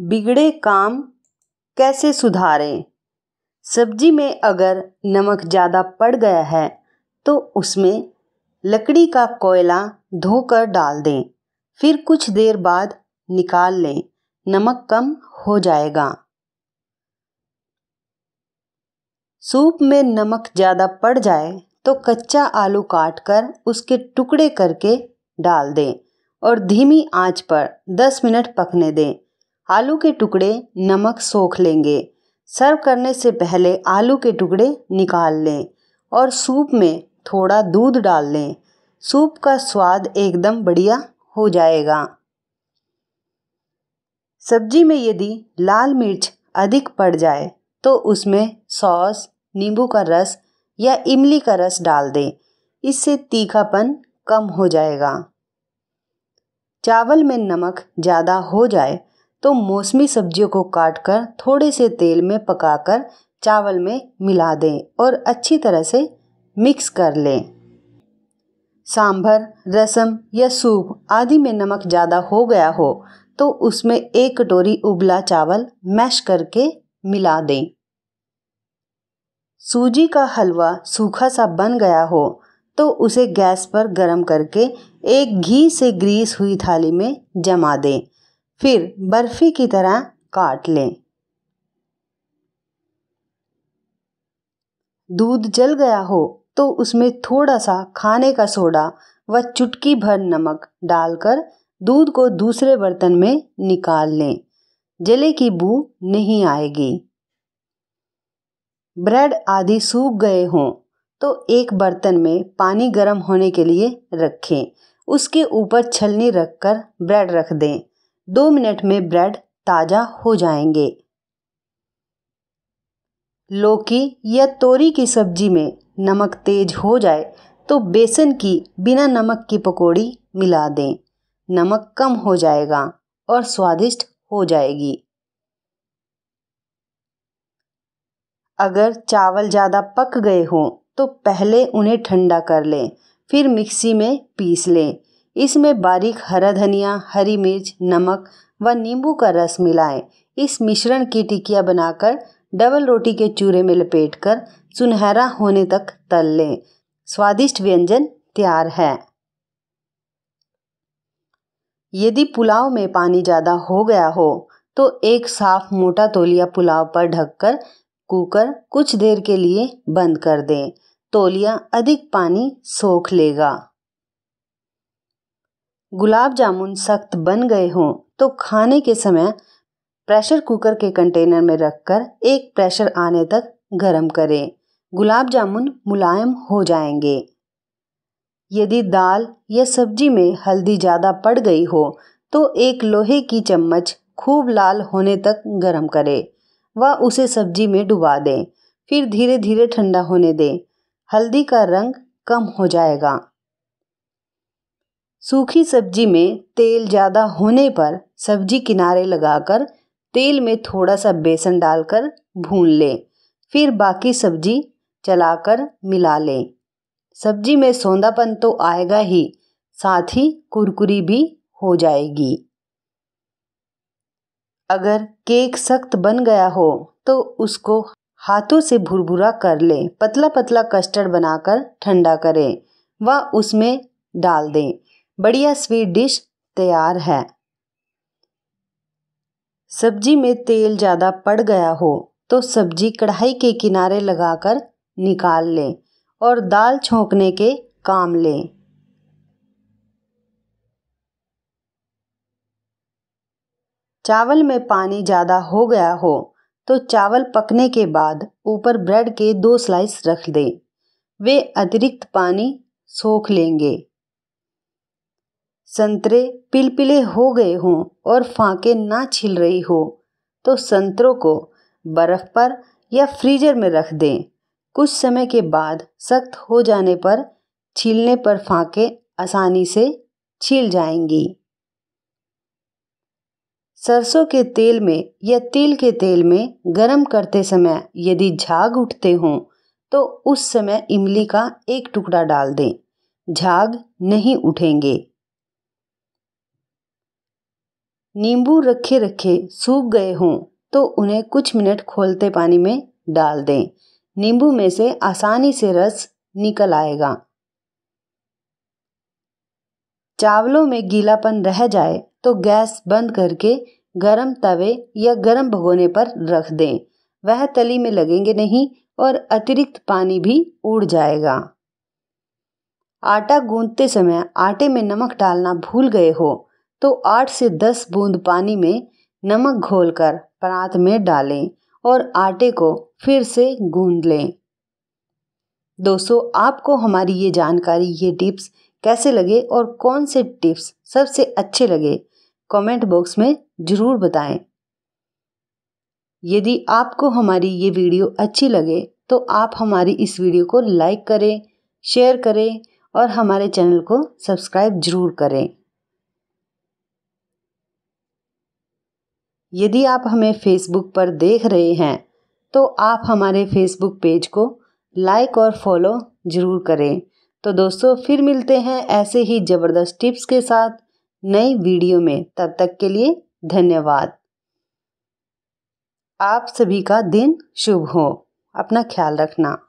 बिगड़े काम कैसे सुधारें सब्जी में अगर नमक ज़्यादा पड़ गया है तो उसमें लकड़ी का कोयला धोकर डाल दें फिर कुछ देर बाद निकाल लें नमक कम हो जाएगा सूप में नमक ज़्यादा पड़ जाए तो कच्चा आलू काटकर उसके टुकड़े करके डाल दें और धीमी आंच पर 10 मिनट पकने दें आलू के टुकड़े नमक सोख लेंगे सर्व करने से पहले आलू के टुकड़े निकाल लें और सूप में थोड़ा दूध डाल लें सूप का स्वाद एकदम बढ़िया हो जाएगा सब्जी में यदि लाल मिर्च अधिक पड़ जाए तो उसमें सॉस नींबू का रस या इमली का रस डाल दें इससे तीखापन कम हो जाएगा चावल में नमक ज़्यादा हो जाए तो मौसमी सब्जियों को काटकर थोड़े से तेल में पकाकर चावल में मिला दें और अच्छी तरह से मिक्स कर लें सांभर रसम या सूप आदि में नमक ज़्यादा हो गया हो तो उसमें एक कटोरी उबला चावल मैश करके मिला दें सूजी का हलवा सूखा सा बन गया हो तो उसे गैस पर गरम करके एक घी से ग्रीस हुई थाली में जमा दें फिर बर्फ़ी की तरह काट लें दूध जल गया हो तो उसमें थोड़ा सा खाने का सोडा व चुटकी भर नमक डालकर दूध को दूसरे बर्तन में निकाल लें जले की बू नहीं आएगी ब्रेड आदि सूख गए हों तो एक बर्तन में पानी गर्म होने के लिए रखें उसके ऊपर छलनी रखकर ब्रेड रख दें दो मिनट में ब्रेड ताज़ा हो जाएंगे लौकी या तोरी की सब्जी में नमक तेज हो जाए तो बेसन की बिना नमक की पकौड़ी मिला दें नमक कम हो जाएगा और स्वादिष्ट हो जाएगी अगर चावल ज़्यादा पक गए हों तो पहले उन्हें ठंडा कर लें फिर मिक्सी में पीस लें इसमें बारीक हरा धनिया हरी मिर्च नमक व नींबू का रस मिलाएं इस मिश्रण की टिकिया बनाकर डबल रोटी के चूरे में लपेटकर सुनहरा होने तक तल लें स्वादिष्ट व्यंजन तैयार है यदि पुलाव में पानी ज़्यादा हो गया हो तो एक साफ मोटा तोलिया पुलाव पर ढककर कुकर कुछ देर के लिए बंद कर दें तोलिया अधिक पानी सोख लेगा गुलाब जामुन सख्त बन गए हों तो खाने के समय प्रेशर कुकर के कंटेनर में रखकर एक प्रेशर आने तक गर्म करें गुलाब जामुन मुलायम हो जाएंगे यदि दाल या सब्जी में हल्दी ज़्यादा पड़ गई हो तो एक लोहे की चम्मच खूब लाल होने तक गर्म करें व उसे सब्जी में डुबा दें फिर धीरे धीरे ठंडा होने दें हल्दी का रंग कम हो जाएगा सूखी सब्जी में तेल ज़्यादा होने पर सब्जी किनारे लगाकर तेल में थोड़ा सा बेसन डालकर भून लें फिर बाकी सब्जी चलाकर मिला लें सब्जी में सौंदापन तो आएगा ही साथ ही कुरकुरी भी हो जाएगी अगर केक सख्त बन गया हो तो उसको हाथों से भुरभुरा कर लें पतला पतला कस्टर्ड बनाकर ठंडा करें व उसमें डाल दें बढ़िया स्वीट डिश तैयार है सब्जी में तेल ज़्यादा पड़ गया हो तो सब्जी कढ़ाई के किनारे लगाकर निकाल लें और दाल छोंकने के काम लें चावल में पानी ज़्यादा हो गया हो तो चावल पकने के बाद ऊपर ब्रेड के दो स्लाइस रख दें वे अतिरिक्त पानी सोख लेंगे संतरे पिलपिले हो गए हों और फांके ना छिल रही हो तो संतरों को बर्फ़ पर या फ्रीजर में रख दें कुछ समय के बाद सख्त हो जाने पर छीलने पर फांके आसानी से छील जाएंगी सरसों के तेल में या तिल के तेल में गरम करते समय यदि झाग उठते हों तो उस समय इमली का एक टुकड़ा डाल दें झाग नहीं उठेंगे नींबू रखे रखे सूख गए हों तो उन्हें कुछ मिनट खोलते पानी में डाल दें नींबू में से आसानी से रस निकल आएगा चावलों में गीलापन रह जाए तो गैस बंद करके गरम तवे या गरम भगोने पर रख दें वह तली में लगेंगे नहीं और अतिरिक्त पानी भी उड़ जाएगा आटा गूंदते समय आटे में नमक डालना भूल गए हो तो आठ से दस बूंद पानी में नमक घोलकर परात में डालें और आटे को फिर से गूंद लें दोस्तों आपको हमारी ये जानकारी ये टिप्स कैसे लगे और कौन से टिप्स सबसे अच्छे लगे कमेंट बॉक्स में ज़रूर बताएं यदि आपको हमारी ये वीडियो अच्छी लगे तो आप हमारी इस वीडियो को लाइक करें शेयर करें और हमारे चैनल को सब्सक्राइब ज़रूर करें यदि आप हमें फेसबुक पर देख रहे हैं तो आप हमारे फेसबुक पेज को लाइक और फॉलो ज़रूर करें तो दोस्तों फिर मिलते हैं ऐसे ही ज़बरदस्त टिप्स के साथ नई वीडियो में तब तक के लिए धन्यवाद आप सभी का दिन शुभ हो अपना ख्याल रखना